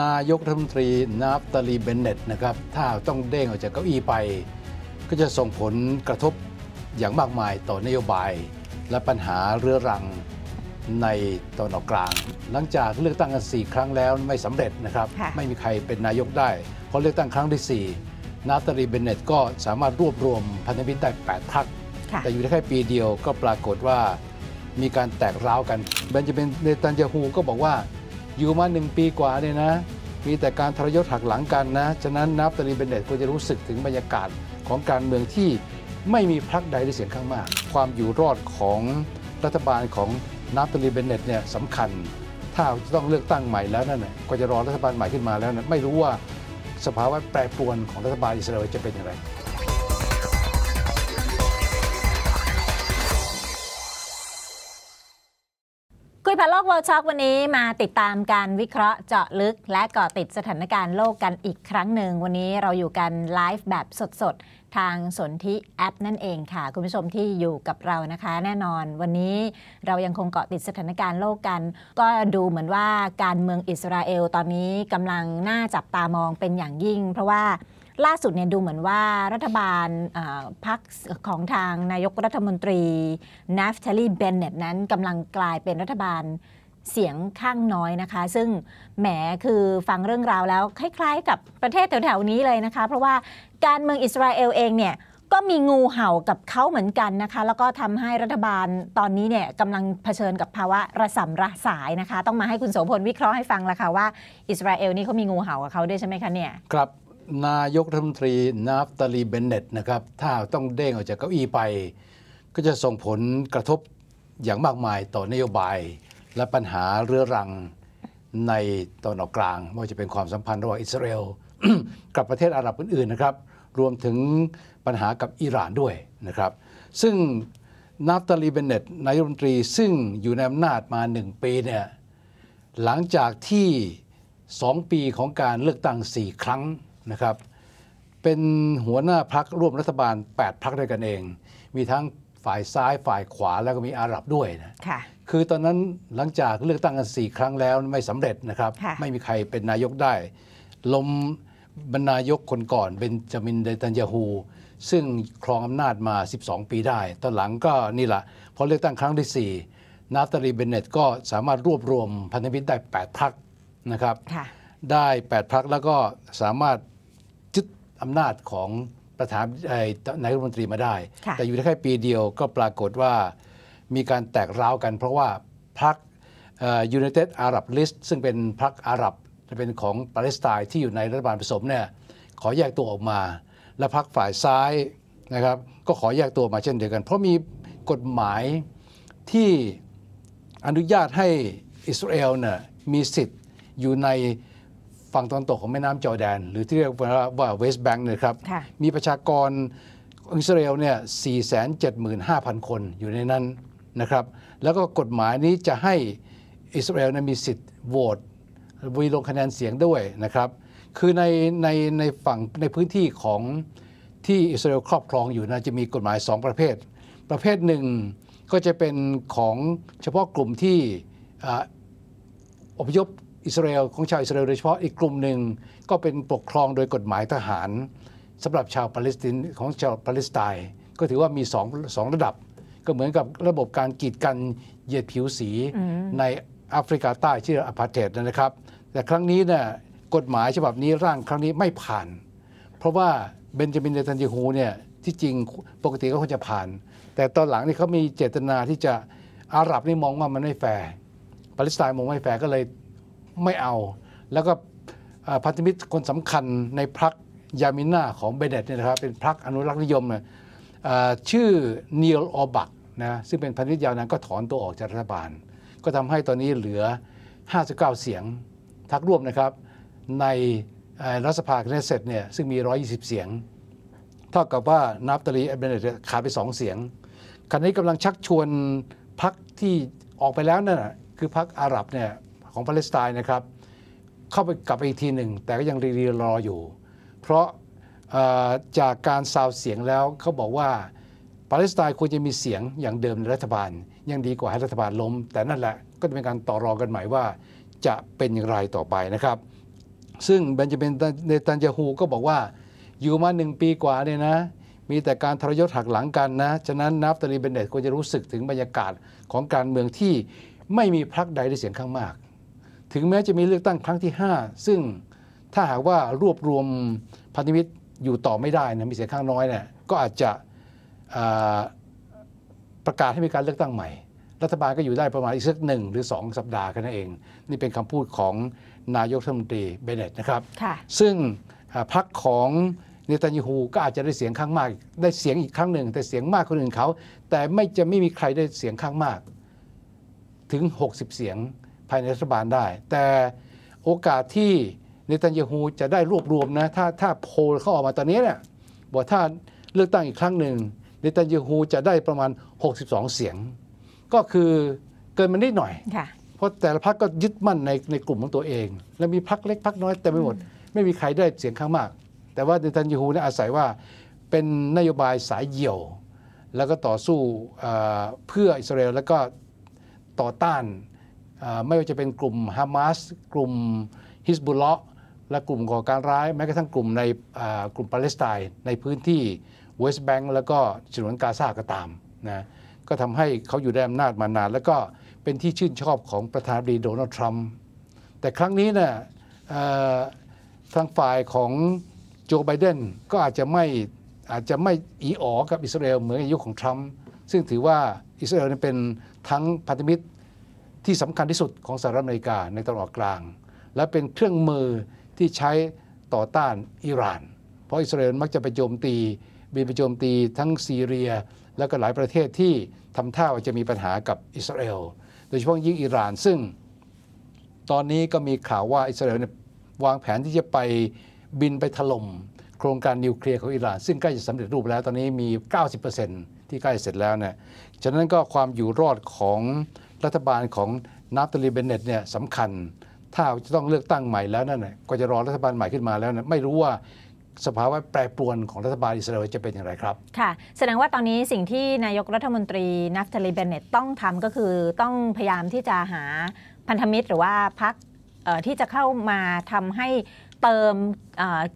นายกรัฐมนตรีนาฟตาลีเบนเนตนะครับ ถ้าต้องเด้งออกจากเก้าอี้ไป ก็จะส่งผลกระทบอย่างมากมายต่อนโยบายและปัญหาเรื้อรังในตอนออกกลาง หลังจากเลือกตั้งกัน 4 ครั้งแล้วไม่สำเร็จนะครับ ไม่มีใครเป็นนายกได้พอเลือกตั้งครั้งที่ 4 นาตาลีเบนเนตก็สามารถรวบรวมพันธมิตรได้8พรรคแต่อยู่ได้แค่ปีเดียวก็ปรากฏว่ามีการแตกร้าวกันเบนจเป็นเนตันยาฮูก็บอกว่าอยู่มาหนึ่งปีกว่าเนี่ยนะ มีแต่การทรยศหักหลังกันนะฉะนั้นนับตรีเบนเดตควรจะรู้สึกถึงบรรยากาศของการเมืองที่ไม่มีพรรคใดได้เสียงข้างมาก ความอยู่รอดของรัฐบาลของนับตรีเบนเดตเนี่ยสำคัญถ้าจะต้องเลือกตั้งใหม่แล้วนั่นละก็จะรอรัฐบาลใหม่ขึ้นมาแล้วนะไม่รู้ว่าสภาวะแปรปรวนของรัฐบาลอิสราเอลจะเป็นอย่างไรยผ่านโลกเวิร์ช็อกวันนี้มาติดตามการวิเคราะห์เจาะลึก และก่อติดสถานการณ์โลกกันอีกครั้งหนึ่งวันนี้เราอยู่กันไลฟ์แบบสดๆ ทางสนธิแอปนั่นเองค่ะ คุณผู้ชมที่อยู่กับเรานะคะ แน่นอนวันนี้เรายังคงเกาะติดสถานการณ์โลกกัน ก็ดูเหมือนว่าการเมืองอิสราเอลตอนนี้กำลังน่าจับตามองเป็นอย่างยิ่งเพราะว่าล่าสุดเนี่ยดูเหมือนว่ารัฐบาลพักของทางนายกรัฐมนตรีนัฟเทลีเบนเนตนั้นกำลังกลายเป็นรัฐบาลเสียงข้างน้อยนะคะ ซึ่งแหมคือฟังเรื่องราวแล้วคล้ายๆ กับประเทศแถวๆ นี้เลยนะคะ เพราะว่าการเมืองอิสราเอลเองเนี่ยก็มีงูเห่ากับเขาเหมือนกันนะคะ แล้วก็ทำให้รัฐบาลตอนนี้เนี่ยกำลังเผชิญกับภาวะระสำระสายนะคะ ต้องมาให้คุณโสพลวิเคราะห์ให้ฟังละค่ะว่าอิสราเอลนี่เขามีงูเห่ากับเขาด้วยใช่ไหมคะเนี่ยครับนายกรัฐมนตรีนาฟตาลีเบนเนตนะครับถ้าต้องเด้งออกจากเก้าอี้ไป ก็จะส่งผลกระทบอย่างมากมายต่อนโยบายและปัญหาเรื้อรังในตอนออกกลางไม่ว่าจะเป็นความสัมพันธ์ระหว่างอิสราเอลกับประเทศอาหรับอื่นๆนะครับรวมถึงปัญหากับอิหร่านด้วยนะครับ ซึ่งนาฟตาลีเบนเนตนายกรัฐมนตรีซึ่งอยู่ในอำนาจมาหนึ่งปีเนี่ยหลังจากที่ 2 ปีของการเลือกตั้ง4ครั้งนะครับเป็นหัวหน้าพักร่วมรัฐบาล 8 พักด้วยกันเอง มีทั้งฝ่ายซ้ายฝ่ายขวาแล้วก็มีอาหรับด้วยนะค่ะคือตอนนั้นหลังจากเลือกตั้งกันสี่ครั้งแล้วไม่สำเร็จนะครับไม่มีใครเป็นนายกได้ ลมบรรนายกคนก่อนเป็นจามินเดตันยาฮู ซึ่งครองอำนาจมา 12 ปีได้ ตอนหลังก็นี่แหละ พอเลือกตั้งครั้งที่ 4 นาตาลีเบเนตก็สามารถรวบรวมพันธมิตรได้8พักนะครับได้ 8พักแล้วก็สามารถอำนาจของประธานนายรัฐมนตรีมาได้ แต่อยู่ได้แค่ปีเดียวก็ปรากฏว่ามีการแตกร้าวกันเพราะว่าพรรคยูเเนต็ดอาหรับลิสต์ซึ่งเป็นพรรคอาหรับเป็นของปาเลสไตน์ที่อยู่ในรัฐบาลผสมเนี่ยขอแยกตัวออกมา และพรรคฝ่ายซ้ายนะครับก็ขอแยกตัวมาเช่นเดียวกัน เพราะมีกฎหมายที่อนุญาตให้อิสราเอลน่ยมีสิทธิ์อยู่ในฝั่งตอนตกของแม่น้ำจอร์แดนหรือที่เรียกว่าเวสต์แบงค์นะครับมีประชากรอิสราเอลเนี่ย 475,000 คนอยู่ในนั้นนะครับ แล้วก็กฎหมายนี้จะให้อิสราเอลมีสิทธิ์โหวตวีลงคะแนนเสียงด้วยนะครับคือในในในฝั่งในพื้นที่ของที่อิสราเอลครอบครองอยู่นะจะมีกฎหมาย 2 ประเภท ประเภทหนึ่งก็จะเป็นของเฉพาะกลุ่มที่อพยพอิสราเอลของชาวอิสราเอลโดยเฉพาะอีกกลุ่มหนึ่งก็เป็นปกครองโดยกฎหมายทหาร สำหรับชาวปาเลสไตน์ของชาวปาเลสไตน์ก็ถือว่ามีสองสองระดับก็เหมือนกับระบบการกีดกันเหยียดผิวสีในแอฟริกาใต้ที่อพาร์เทดนะครับ แต่ครั้งนี้เนี่ยกฎหมายฉบับนี้ร่างครั้งนี้ไม่ผ่าน เพราะว่าเบนจามินเนทันยาฮูเนี่ยที่จริงปกติก็ควรจะผ่าน แต่ตอนหลังนี่เขามีเจตนาที่จะอาหรับนี่มองว่ามันไม่แฟร์ปาเลสไตน์มองไม่แฟร์ก็เลยไม่เอา แล้วก็พันธมิตรคนสำคัญในพรรคยามิน่าของเบเดตเนี่ยนะครับ เป็นพรรคอนุรักษ์นิยมเนี่ยชื่อเนียลออบักนะซึ่งเป็นพันธมิตรยาวนานก็ถอนตัวออกจากรัฐบาล ก็ทำให้ตอนนี้เหลือ 59 เสียงทักร่วมนะครับ ในรัฐสภาคเนสเซตเนี่ยซึ่งมี 120 เสียง เท่ากับว่านับตรีเบเดตขาดไป 2 เสียงขณะนี้กำลังชักชวนพรรคที่ออกไปแล้วนั่นคือพรรคอาหรับเนี่ยของปาเลสไตน์นะครับ เข้าไปกลับไปอีกทีหนึ่งแต่ก็ยังรีรออยู่ เพราะจากการซาวเสียงแล้วเขาบอกว่าปาเลสไตน์ควรจะมีเสียงอย่างเดิมในรัฐบาล ยังดีกว่าให้รัฐบาลล้ม แต่นั่นแหละก็จะเป็นการต่อรองกันใหม่ว่า จะเป็นอย่างไรต่อไปนะครับ ซึ่งเบนจามินเนตันยาฮูก็บอกว่าอยู่มาหนึ่งปีกว่าเนี่ยนะ มีแต่การทรยศหักหลังกันนะฉะนั้นนับตาลีเบนเดตควรจะรู้สึกถึงบรรยากาศของการเมืองที่ไม่มีพรรคใดได้เสียงข้างมากถึงแม้จะมีเลือกตั้งครั้งที่ 5 ซึ่งถ้าหากว่ารวบรวมพันธมิตรอยู่ต่อไม่ได้นะมีเสียงข้างน้อยเนี่ยก็อาจจะประกาศให้มีการเลือกตั้งใหม่ รัฐบาลก็อยู่ได้ประมาณอีกสักหนึ่ง หรือ 2 สัปดาห์กันนั่นเอง นี่เป็นคำพูดของนายกรัฐมนตรีเบเนตนะครับซึ่งพรรคของเนตันยูฮูก็อาจจะได้เสียงข้างมาก ได้เสียงอีกครั้งหนึ่งแต่เสียงมากคนอื่นเขา แต่ไม่จะไม่มีใครได้เสียงข้างมาก ถึง 60 เสียงภายในรัฐบาลได้แต่โอกาสที่เนตันยาฮูจะได้รวบรวมนะถ้าถ้าโพลเขาออกมาตอนนี้เนี่ยบอกถ้าเลือกตั้งอีกครั้งหนึ่งเนตันยาฮูจะได้ประมาณ 62 เสียง ก็คือเกินมันิดหน่อยเพราะแต่ละพรรคก็ยึดมั่นในในกลุ่มของตัวเองและมีพรรคเล็กพรรคน้อยแต่ไม่หมดไม่มีใครได้เสียงข้างมาก แต่ว่าเนตันยาฮูเนี่ยอาศัยว่าเป็นนโยบายสายเหี่ยว แล้วก็ต่อสู้เพื่ออิสราเอลแล้วก็ต่อต้านไม่ว่าจะเป็นกลุ่มฮามาสกลุ่มฮิสบุลเลาะและกลุ่มก่อการร้าย แม้กระทั่งกลุ่มในกลุ่มปาเลสไตน์ ในพื้นที่เวสต์แบงก์แล้วก็ฉนวนกาซาก็ตามนะก็ทำให้เขาอยู่ในอำนาจมานาน แล้วก็เป็นที่ชื่นชอบของประธานาธิบดีโดนัลด์ ทรัมป์แต่ครั้งนี้นะ่ะทางฝ่ายของโจไบเดนก็อาจจะไม่อาจจะไม่อีอ๋อกับอิสราเอลเหมือนยุคของทรัมป์ซึ่งถือว่าอิสราเอลเป็นทั้งพันธมิตรที่สำคัญที่สุดของสหรัฐอเมริกาในตะวันออกกลาง และเป็นเครื่องมือที่ใช้ต่อต้านอิหร่าน เพราะอิสราเอลมักจะไปโจมตี บินไปโจมตี ทั้งซีเรีย และก็หลายประเทศที่ทำท่าว่าจะมีปัญหากับอิสราเอลโดยเฉพาะยิ่งอิหร่านซึ่ง ตอนนี้ก็มีข่าวว่าอิสราเอลวางแผนที่จะไปบินไปถล่มโครงการนิวเคลียร์ของอิหร่าน ซึ่งใกล้จะสำเร็จรูปแล้ว ตอนนี้มี 90%ที่ใกล้เสร็จแล้วเนี่ยฉะนั้นก็ความอยู่รอดของรัฐบาลของนับตลีเบนเนตเนี่ยสำคัญ ถ้าจะต้องเลือกตั้งใหม่แล้วนั่นแหละก็จะรอรัฐบาลใหม่ขึ้นมาแล้วนะไม่รู้ว่าสภาวะแปรปรวนของรัฐบาลอิสราเอลจะเป็นอย่างไรครับ ค่ะ แสดงว่าตอนนี้สิ่งที่นายกรัฐมนตรีนัฟาลีเบนเนตต้องทำก็คือต้องพยายามที่จะหาพันธมิตรหรือว่าพักที่จะเข้ามาทำให้เติม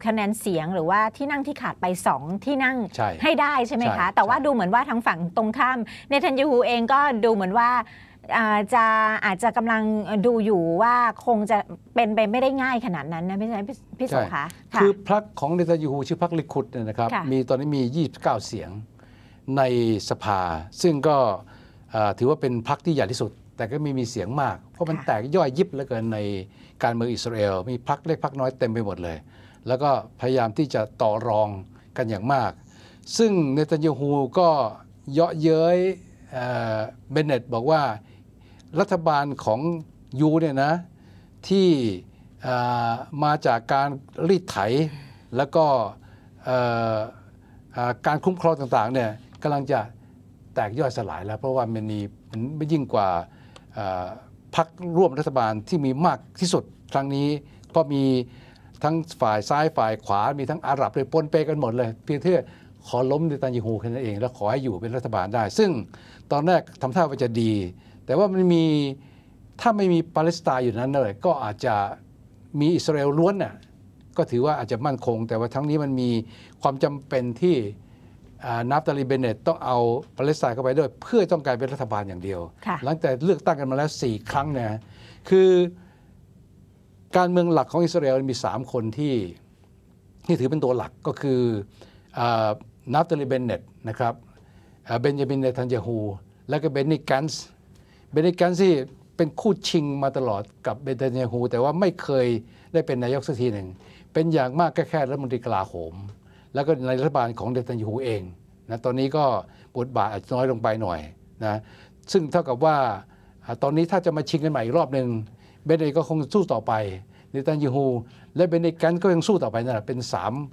คะแนนเสียงหรือว่าที่นั่งที่ขาดไป2ที่นั่งใให้ได้ใช่ไหมคะ แต่ว่าดูเหมือนว่าทางฝั่งตรงข้ามเนทันยูฮูเองก็ดูเหมือนว่าจะอาจจะกำลังดูอยู่ว่าคงจะเป็นไปไม่ได้ง่ายขนาดนั้นนะพี่พี่สุขาคือพรรคของเนตนยูฮูชื่อพรรคลิขุดเนี่ยนะครับมีตอนนี้มี 29 เสียงในสภา ซึ่งก็ถือว่าเป็นพรรคที่ใหญ่ที่สุด แต่ก็ไม่มีเสียงมาก เพราะมันแตกย่อยยิบเหลือเกินในการเมืองอิสราเอล มีพรรคเล็กพรรคน้อยเต็มไปหมดเลย แล้วก็พยายามที่จะต่อรองกันอย่างมาก ซึ่งเนตันยูฮูก็เยาะเย้ยเบนเนตบอกว่ารัฐบาลของยูเนี่ยนะที่มาจากการรีดไถแล้วก็การคุ้มครองต่างๆเนี่ยกำลังจะแตกย่อยสลายแล้วเพราะว่ามันมีมันไม่ยิ่งกว่าพรรคร่วมรัฐบาลที่มี มากที่สุด ครั้งนี้ก็มีทั้งฝ่ายซ้ายฝ่ายขวามีทั้งอาหรับเลยปนเปกันหมดเลยเพียงแค่ขอล้มในตันยูฮูแค่นั้นเองแล้วขอให้อยู่เป็นรัฐบาลได้ ซึ่งตอนแรกทำท่าว่าจะดีแต่ว่ามันมี ถ้าไม่มีปาเลสไตน์อยู่นั้นเลย ก็อาจจะมีอิสราเอลล้วนน่ะ ก็ถือว่าอาจจะมั่นคง แต่ว่าทั้งนี้มันมีความจำเป็นที่นับตาลีเบเนตต้องเอาปาเลสไตน์เข้าไปด้วยเพื่อต้องการเป็นรัฐบาลอย่างเดียว หลังจากเลือกตั้งกันมาแล้ว 4 ครั้งนะคือการเมืองหลักของอิสราเอลมี 3 คนที่ที่ถือเป็นตัวหลักก็คือนับตาลีเบเนตนะครับเบนจามินเนทันยาฮูและก็เบนนี่แกนส์เบนิกันซี่เป็นคู่ชิงมาตลอดกับเบนเนฮูแต่ว่าไม่เคยได้เป็นนายกสักทีหนึ่งเป็นอย่างมากก็แค่รัฐมนตรีกลาโหมแล้วก็ในรัฐบาลของเบนเนฮูเองนะตอนนี้ก็บทบาทอาจจะน้อยลงไปหน่อยนะซึ่งเท่ากับว่าตอนนี้ถ้าจะมาชิงกันใหม่อีกรอบหนึ่งเบนเนก็คงสู้ต่อไปเนตันยูฮูและเบนเดกันก็ยังสู้ต่อไปนั่นแหละเป็น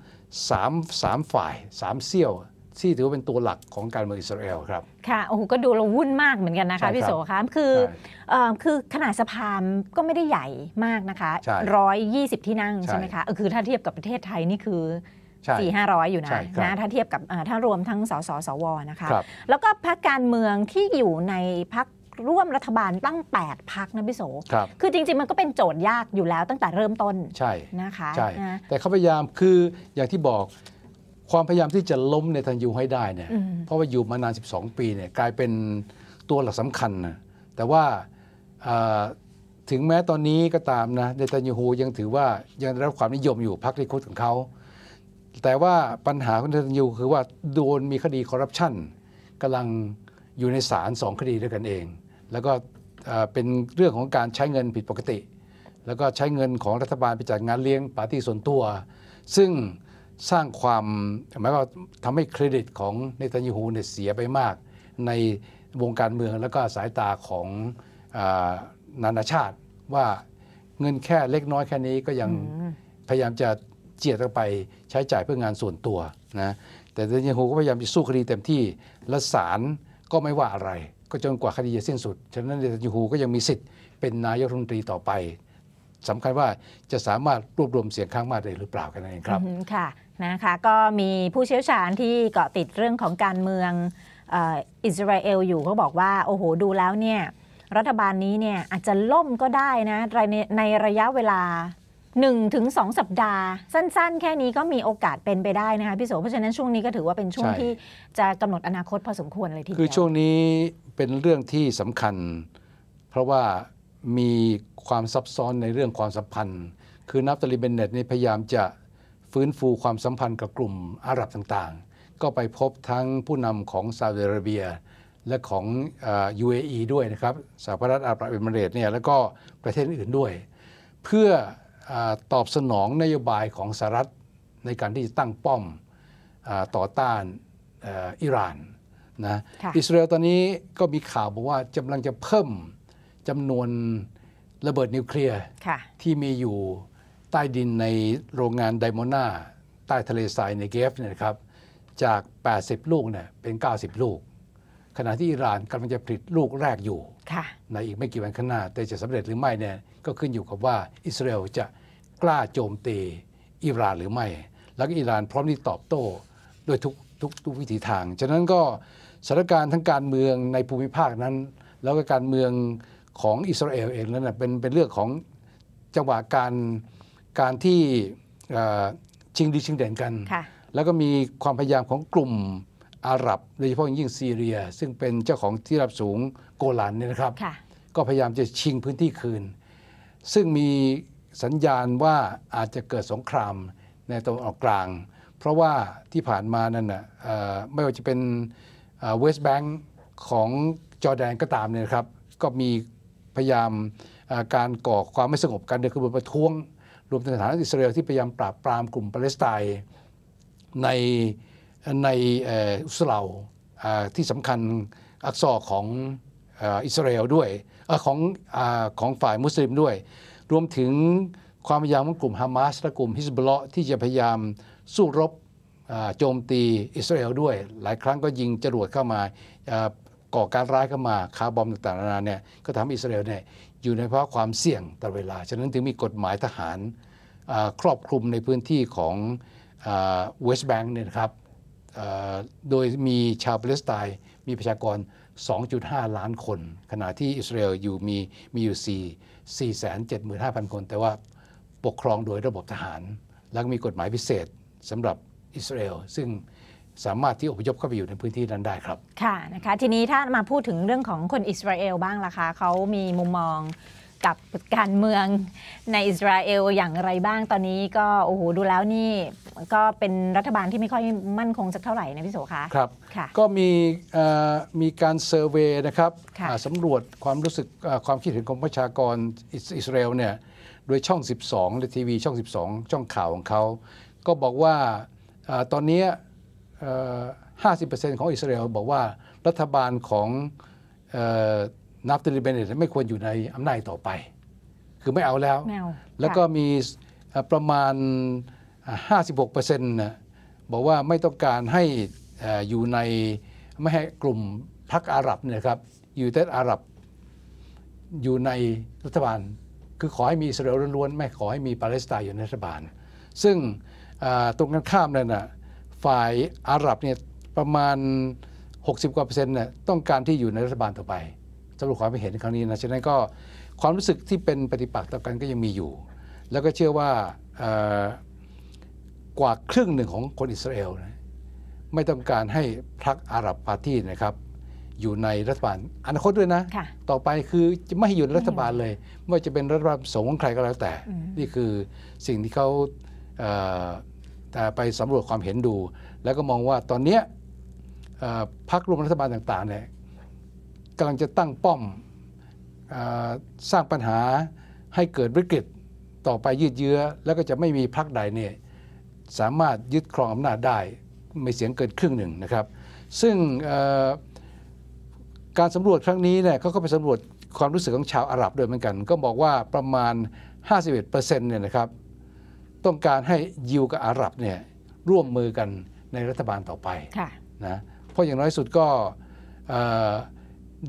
3 3 3 ฝ่าย3เซี่ยวที่ถือว่าเป็นตัวหลักของการเมืองอิสราเอลครับ ค่ะโอ้โหก็ดูเราวุ่นมากเหมือนกันนะคะ พี่โสคะคือคือขนาดสภาก็ไม่ได้ใหญ่มากนะคะร้อยยี่สิบที่นั่งใช่ไหมคะ คือถ้าเทียบกับประเทศไทยนี่คือสี่ห้าร้อยอยู่นะ นะ ถ้าเทียบกับ ถ้ารวมทั้งสสสว นะคะ แล้วก็พรรคการเมืองที่อยู่ในพรรคร่วมรัฐบาลตั้ง 8 พักนะพี่โสคคือจริงๆ มันก็เป็นโจทย์ยากอยู่แล้วตั้งแต่เริ่มต้นใช่นะคะใช่แต่เขาพยายาม คืออย่างที่บอกความพยายามที่จะล้มในทันยูให้ได้เนี่ยเพราะว่าอยู่มานาน 12 ปีเนี่ยกลายเป็นตัวหลักสำคัญนะแต่ว่าถึงแม้ตอนนี้ก็ตามนะเนทันยูฮูยังถือว่ายังได้รับความนิยมอยู่พรรคลิคุดของเขา แต่ว่าปัญหาของเนทันยูคือว่าโดนมีคดีคอร์รัปชันกำลังอยู่ในศาลสองคดีด้วยกันเอง แล้วก็เป็นเรื่องของการใช้เงินผิดปกติ แล้วก็ใช้เงินของรัฐบาลไปจัดงานเลี้ยงปาร์ตี้ส่วนตัว ซึ่งสร้างความหมายว่าทำให้เครดิตของเนตันยูฮูเนี่ยเสียไปมาก ในวงการเมืองแล้วก็สายตาของนานาชาติ ว่าเงินแค่เล็กน้อยแค่นี้ก็ยังพยายามจะเจียดไป ใช้จ่ายเพื่องานส่วนตัวนะแต่เนตันยูฮูก็พยายามจะสู้คดีเต็มที่และศาลก็ไม่ว่าอะไรก็จนกว่าคดีจะสิ้นสุด ฉะนั้นเนตันยูฮูก็ยังมีสิทธิ์เป็นนายกรัฐมนตรีต่อไปสำคัญว่าจะสามารถรวบรวมเสียงข้างมากได้หรือเปล่ากันนั่นเองครับค่ะนะคะก็มีผู้เชี่ยวชาญที่เกาะติดเรื่องของการเมืองอิสราเอลอยู่เขาบอกว่า โอ้โห ดูแล้วเนี่ยรัฐบาลนี้เนี่ยอาจจะล่มก็ได้นะในในระยะเวลา 1-2 สัปดาห์ สั้น ๆ แค่นี้ก็มีโอกาสเป็นไปได้นะคะพี่โสเพราะฉะนั้นช่วงนี้ก็ถือว่าเป็นช่วงที่ จะกำหนดอนาคตพอสมควรเลยทีเดียว คือช่วงนี้เป็นเรื่องที่สำคัญ เพราะว่ามีความซับซ้อนในเรื่องความสัมพันธ์ คือนับตาลีเบนเนตนี่พยายามจะฟื้นฟูความสัมพันธ์กับกลุ่มอาหรับต่างๆ ก็ไปพบทั้งผู้นำของซาอุดิอาระเบียและของอ UAE ด้วยนะครับสหรัฐอาหรับเอมิเรตเนี่ยแล้วก็ประเทศอื่นด้วย เพื่ออตอบสนองนโยบายของสหรัฐในการที่จะตั้งป้อมอต่อต้านอิหร่านนะอิสราเอลตอนนี้ก็มีข่าวบอกว่ากำลังจะเพิ่มจำนวนระเบิดนิวเคลียร์ที่มีอยู่ใต้ดินในโรงงานไดมอนาใต้ทะเลทรายในเกฟเนี่ยครับจาก 80 ลูกเนี่ยเป็น 90 ลูก ขณะที่อิหร่านกำลังจะผลิตลูกแรกอยู่ในอีกไม่กี่วันข้างหน้าแต่จะสำเร็จหรือไม่เนี่ยก็ขึ้นอยู่กับว่าอิสราเอลจะกล้าโจมตีอิหร่านหรือไม่ แล้วก็อิหร่านพร้อมที่ตอบโต้ด้วยทุกทุกทุกวิถีทาง ฉะนั้นก็สถานการณ์ทั้งการเมืองในภูมิภาคนั้น แล้วก็การเมืองของอิสราเอลเองนั้นเป็นเป็นเรื่องของ จังหวะการการที่ชิงดีชิงเด่นกัน แล้วก็มีความพยายามของกลุ่มอาหรับโดยเฉพาะยิ่งซีเรีย ซึ่งเป็นเจ้าของที่รับสูงโกลันเนี่ยนะครับ ก็พยายามจะชิงพื้นที่คืน ซึ่งมีสัญญาณว่าอาจจะเกิดสงคราม ในตะวันออกกลาง เพราะว่าที่ผ่านมานั่นนะไม่ว่าจะเป็นเวสต์แบงก์ของจอร์แดนก็ตามเนี่ยครับก็มีพยายามการก่อความไม่สงบการเดินขบวนประท้วง รวมถึงสถานอิสราเอลที่พยายามปราบปรามกลุ่มปาเลสไตน์ในในอุสเลาที่สำคัญอักษรของอิสราเอลด้วยของของฝ่ายมุสลิมด้วย รวมถึงความพยายามของกลุ่มฮามาสและกลุ่มฮิสบลอที่จะพยายามสู้รบโจมตีอิสราเอลด้วย หลายครั้งก็ยิงจรวดเข้ามาก่อการร้ายเข้ามาคาบอมต่างๆนานาเนี่ยก็ทำอิสราเอลเนี่ยอยู่ในภาวะความเสี่ยงตลอดเวลา ฉะนั้นถึงมีกฎหมายทหารครอบคลุมในพื้นที่ของเวสต์แบงค์เนี่ยครับโดยมีชาวปาเลสไตน์มีประชากร 2.5 ล้านคน ขณะที่อิสราเอลอยู่มีมีอยู่ 4 4 7 5 0 0 0 คน แต่ว่าปกครองโดยระบบทหาร แล้วมีกฎหมายพิเศษสำหรับอิสราเอลซึ่งสามารถที่อพยพเข้าไปอยู่ในพื้นที่นั้นได้ครับ ค่ะนะคะทีนี้ถ้ามาพูดถึงเรื่องของคนอิสราเอลบ้างล่ะคะ เขามีมุมมองกับการเมืองในอิสราเอลอย่างไรบ้างตอนนี้ก็โอ้โหดูแล้วนี่ก็เป็นรัฐบาลที่ไม่ค่อยมั่นคง สักเท่าไหร่นะพี่โสคะ ครับก็มีมีการเซอร์เวย์นะครับสำรวจความรู้สึกความคิดเห็นของประชากรอิสราเอลเนี่ยโดยช่อง 12ในทีวีช่อง 12 ช่องข่าวของเขา ก็บอกว่าตอนนี้50%ของอิสราเอลบอกว่ารัฐบาลของนับติลิเบเนตไม่ควรอยู่ในอำนาจต่อไป คือไม่เอาแล้ว แล้วก็มีประมาณ 56%นะบอกว่าไม่ต้องการให้อยู่ใน ไม่ให้กลุ่มพรรคอาหรับนะครับยูเตสอาหรับอยู่ในรัฐบาลคือขอให้มีอิสราเอลล้วนๆไม่ขอให้มีปาเลสไตน์อยู่ในรัฐบาล ซึ่งตรงกันข้ามเลยนนะฝ่ายอาหรับเนี่ยประมาณ60กว่าเปอร์เซ็นต์เนี่ยต้องการที่อยู่ในรัฐบาลต่อไปสำหรับความเห็นครั้งนี้นะฉะนั้นก็ความรู้สึกที่เป็นปฏิปักษ์ต่อกันก็ยังมีอยู่ แล้วก็เชื่อว่ากว่าครึ่งหนึ่งของคนอิสราเอลนะไม่ต้องการให้พรรคอาหรับปาร์ตี้นะครับ อยู่ในรัฐบาลอนาคตด้วยนะ ต่อไปคือจะไม่ให้อยู่ในรัฐบาลเลยไม่ว่าจะเป็นรัฐบาลสงของใครก็แล้วแต่ นี่คือสิ่งที่เขาแต่ไปสำรวจความเห็นดูแล้วก็มองว่าตอนนี้พรรคร่วมรัฐบาลต่างๆเนี่ยกำลังจะตั้งป้อมสร้างปัญหาให้เกิดวิกฤตต่อไปยืดเยื้อ แล้วก็จะไม่มีพรรคใดเนี่ยสามารถยึดครองอำนาจได้มีเสียงเกินครึ่งหนึ่งนะครับ ซึ่งการสำรวจครั้งนี้เนี่ยเขาก็ไปสำรวจความรู้สึกของชาวอาหรับด้วยเหมือนกัน ก็บอกว่าประมาณ 51%เนี่ยนะครับต้องการให้ยิวกับอาหรับเนี่ยร่วมมือกันในรัฐบาลต่อไปะนะเพราะอย่างน้อยสุดก็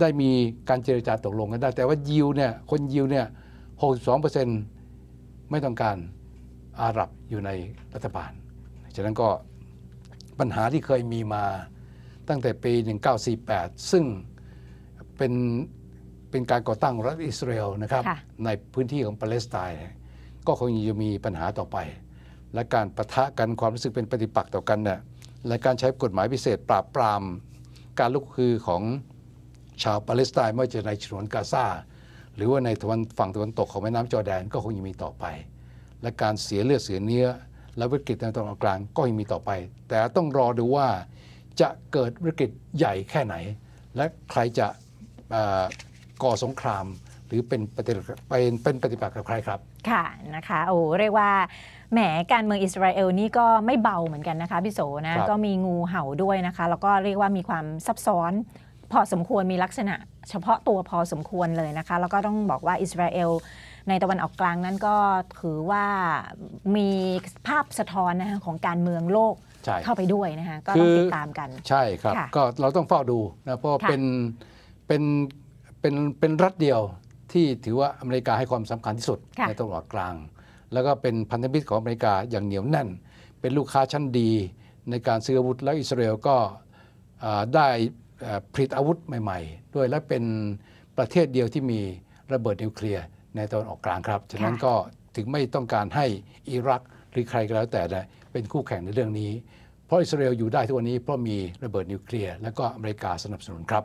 ได้มีการเจรจาตกลงกันได้ แต่ว่ายิวเนี่ยคนยิวเนี่ยหกสองเ62%ไม่ต้องการอาหรับอยู่ในรัฐบาล ฉะนั้นก็ปัญหาที่เคยมีมาตั้งแต่ปี 1948 ซึ่งเป็นเป็นการก่อตั้งรัฐอิสราเอลนะครับในพื้นที่ของปาเลสไตน์ก็คงจะมีปัญหาต่อไป และการประทะกันความรู้สึกเป็นปฏิปักษ์ต่อกันเนี่ยและการใช้กฎหมายพิเศษปราบปรามการลุกคือของชาวปาเลสไตน์ไม่ว่าจะในฉนวนกาซาหรือว่าในตะวันฝั่งตะวันตกของแม่น้ำจอแดนก็คงยังมีต่อไป และการเสียเลือดเสียเนื้อและวิกฤตในตะวันออกกลางก็ยังมีต่อไป แต่ต้องรอดูว่าจะเกิดวิกฤตใหญ่แค่ไหน และใครจะก่อสงครามหรือเป็นปฏิเป็นเป็นปฏิบัติกับใครครับ ค่ะนะคะโอ้เรียกว่าแหมการเมืองอิสราเอลนี่ก็ไม่เบาเหมือนกันนะคะพี่โสนะก็มีงูเห่าด้วยนะคะแล้วก็เรียกว่ามีความซับซ้อน พอสมควรมีลักษณะ เฉพาะตัวพอสมควรเลยนะคะแล้วก็ต้องบอกว่าอิสราเอลในตะวันออกกลาง นั้นก็ถือว่ามีภาพสะท้อนนะคะของการเมืองโลกเข้าไปด้วยนะคะก็ต้องติดตามกัน ใช่ครับก็เราต้องเฝ้าดูนะเพราะะเป็นเป็นเป็นเป็นรัฐเดียวที่ถือว่าอเมริกาให้ความสำคัญที่สุดในตะวันออกกลาง แล้วก็เป็นพันธมิตรของอเมริกาอย่างเหนียวแน่น เป็นลูกค้าชั้นดีในการซื้ออาวุธ แล้วอิสราเอลก็ได้ผลิตอาวุธใหม่ๆด้วย และเป็นประเทศเดียวที่มีระเบิดนิวเคลียร์ในตะวันออกกลางครับ ฉะนั้นก็ถึงไม่ต้องการให้อิรักหรือใครก็แล้วแต่เป็นคู่แข่งในเรื่องนี้ เพราะอิสราเอลอยู่ได้ทุกวันนี้เพราะมีระเบิดนิวเคลียร์ และก็อเมริกาสนับสนุนครับ